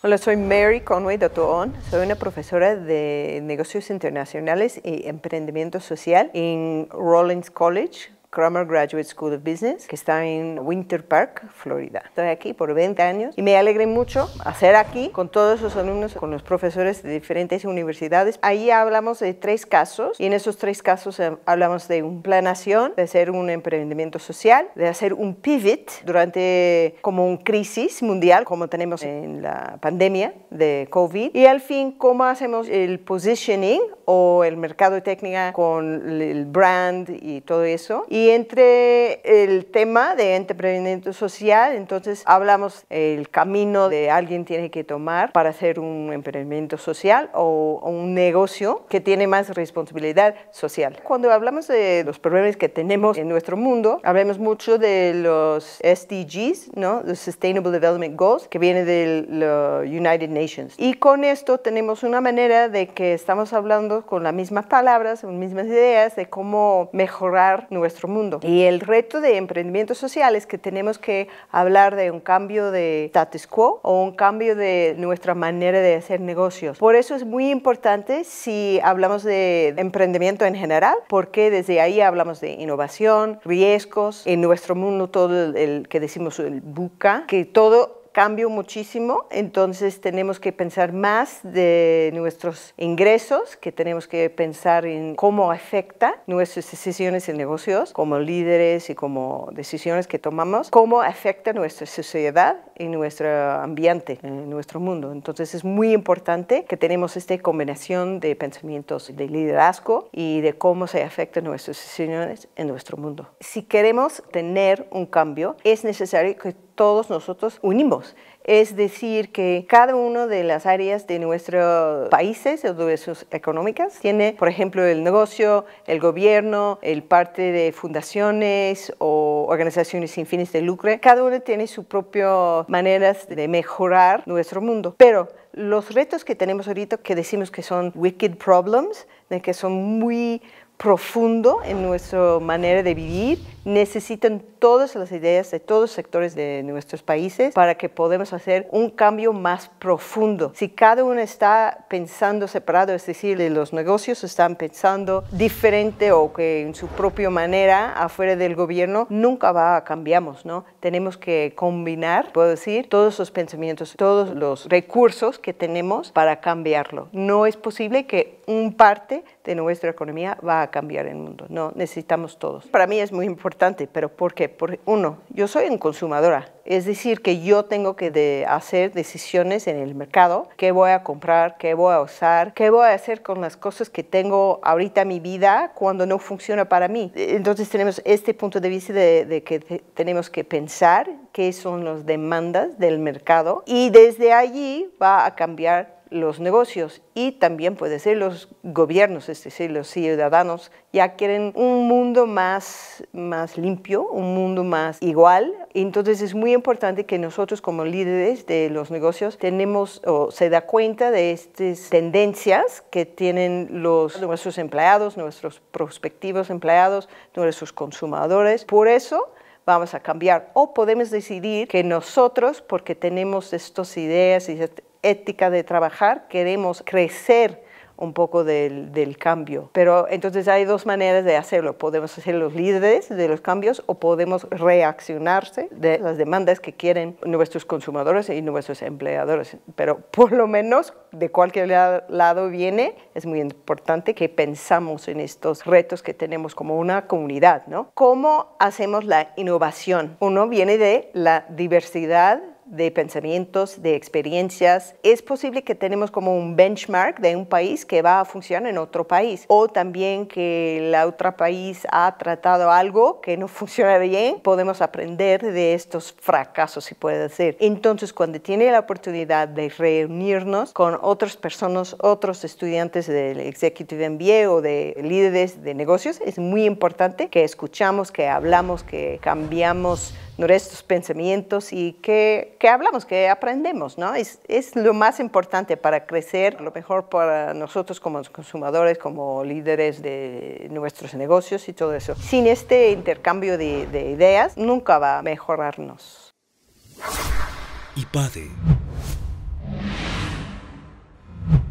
Hola, soy Mary Conway on soy una profesora de negocios internacionales y emprendimiento social en Rollins College, Kramer Graduate School of Business, que está en Winter Park, Florida. Estoy aquí por 20 años y me alegré mucho hacer aquí con todos esos alumnos, con los profesores de diferentes universidades. Ahí hablamos de tres casos y en esos tres casos eh, hablamos de un planación, de hacer un emprendimiento social, de hacer un pivot durante como un crisis mundial, como tenemos en la pandemia de COVID, y al fin cómo hacemos el positioning o el mercado de técnica con el brand y todo eso. Y entre el tema de emprendimiento social, entonces hablamos el camino de alguien tiene que tomar para hacer un emprendimiento social o, un negocio que tiene más responsabilidad social. Cuando hablamos de los problemas que tenemos en nuestro mundo, hablamos mucho de los SDGs, ¿no? los Sustainable Development Goals, que viene de los United Nations. Y con esto tenemos una manera de que estamos hablando con las mismas palabras, las mismas ideas de cómo mejorar nuestro mundo. Y el reto de emprendimiento social es que tenemos que hablar de un cambio de status quo o un cambio de nuestra manera de hacer negocios. Por eso es muy importante si hablamos de emprendimiento en general, porque desde ahí hablamos de innovación, riesgos, en nuestro mundo todo el, el que decimos el buca, que todo cambio muchísimo, entonces tenemos que pensar más de nuestros ingresos, que tenemos que pensar en cómo afecta nuestras decisiones en negocios, como líderes y como decisiones que tomamos, cómo afecta nuestra sociedad y nuestro ambiente, en nuestro mundo. Entonces es muy importante que tenemos esta combinación de pensamientos de liderazgo y de cómo se afectan nuestras decisiones en nuestro mundo. Si queremos tener un cambio, es necesario que todos nosotros unimos. Es decir, que cada una de las áreas de nuestros países de sus económicas tiene, por ejemplo, el negocio, el gobierno, el parte de fundaciones o organizaciones sin fines de lucro. Cada uno tiene su propia maneras de mejorar nuestro mundo. Pero los retos que tenemos ahorita, que decimos que son wicked problems, que son muy profundo en nuestra manera de vivir, necesitan todas las ideas de todos los sectores de nuestros países para que podamos hacer un cambio más profundo. Si cada uno está pensando separado, es decir, los negocios están pensando diferente o que en su propia manera afuera del gobierno, nunca va a cambiamos, ¿no? Tenemos que combinar, puedo decir, todos los pensamientos, todos los recursos que tenemos para cambiarlo. No es posible que un parte de nuestra economía va a cambiar el mundo, no, necesitamos todos. Para mí es muy importante, pero ¿por qué? Porque uno, yo soy un consumadora, es decir, que yo tengo que hacer decisiones en el mercado, qué voy a comprar, qué voy a usar, qué voy a hacer con las cosas que tengo ahorita en mi vida cuando no funciona para mí. Entonces tenemos este punto de vista de, que tenemos que pensar qué son las demandas del mercado y desde allí va a cambiar los negocios y también puede ser los gobiernos, es decir, los ciudadanos, ya quieren un mundo más, más limpio, un mundo más igual. Entonces es muy importante que nosotros como líderes de los negocios tenemos o se da cuenta de estas tendencias que tienen los, nuestros empleados, nuestros prospectivos empleados, nuestros consumidores. Por eso vamos a cambiar o podemos decidir que nosotros, porque tenemos estas ideas y este ética de trabajar, queremos crecer un poco del, cambio. Pero entonces hay dos maneras de hacerlo. Podemos ser los líderes de los cambios o podemos reaccionarse de las demandas que quieren nuestros consumidores y nuestros empleadores. Pero por lo menos de cualquier lado viene, es muy importante que pensamos en estos retos que tenemos como una comunidad. ¿no? ¿Cómo hacemos la innovación? Uno viene de la diversidad de pensamientos, de experiencias. Es posible que tenemos como un benchmark de un país que va a funcionar en otro país o también que el otro país ha tratado algo que no funciona bien. Podemos aprender de estos fracasos, si puede ser. Entonces, cuando tiene la oportunidad de reunirnos con otras personas, otros estudiantes del Executive MBA o de líderes de negocios, es muy importante que escuchamos, que hablamos, que cambiamos nuestros pensamientos y qué, hablamos, qué aprendemos, ¿no? Es, lo más importante para crecer, a lo mejor para nosotros como consumidores, como líderes de nuestros negocios y todo eso. Sin este intercambio de, ideas, nunca va a mejorarnos.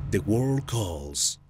The World Calls